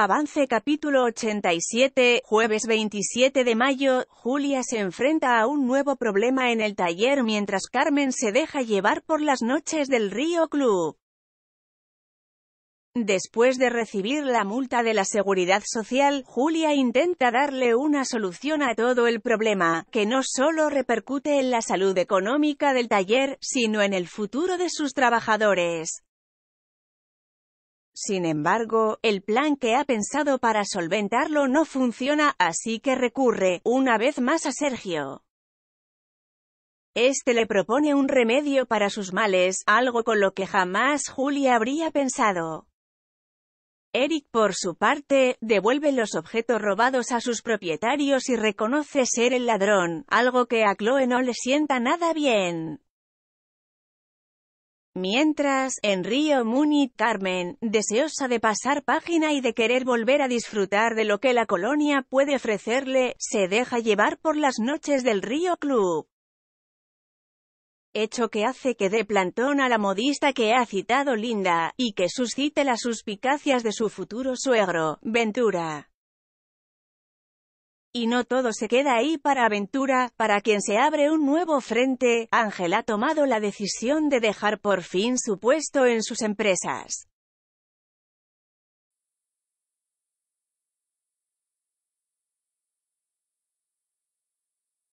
Avance capítulo 87, jueves 27 de mayo, Julia se enfrenta a un nuevo problema en el taller mientras Carmen se deja llevar por las noches del Río Club. Después de recibir la multa de la Seguridad Social, Julia intenta darle una solución a todo el problema, que no solo repercute en la salud económica del taller, sino en el futuro de sus trabajadores. Sin embargo, el plan que ha pensado para solventarlo no funciona, así que recurre, una vez más a Sergio. Este le propone un remedio para sus males, algo con lo que jamás Julia habría pensado. Eric, por su parte, devuelve los objetos robados a sus propietarios y reconoce ser el ladrón, algo que a Chloe no le sienta nada bien. Mientras, en Río Muni, Carmen, deseosa de pasar página y de querer volver a disfrutar de lo que la colonia puede ofrecerle, se deja llevar por las noches del Río Club. Hecho que hace que dé plantón a la modista que ha citado Linda, y que suscite las suspicacias de su futuro suegro, Ventura. Y no todo se queda ahí para Aventura, para quien se abre un nuevo frente, Ángel ha tomado la decisión de dejar por fin su puesto en sus empresas.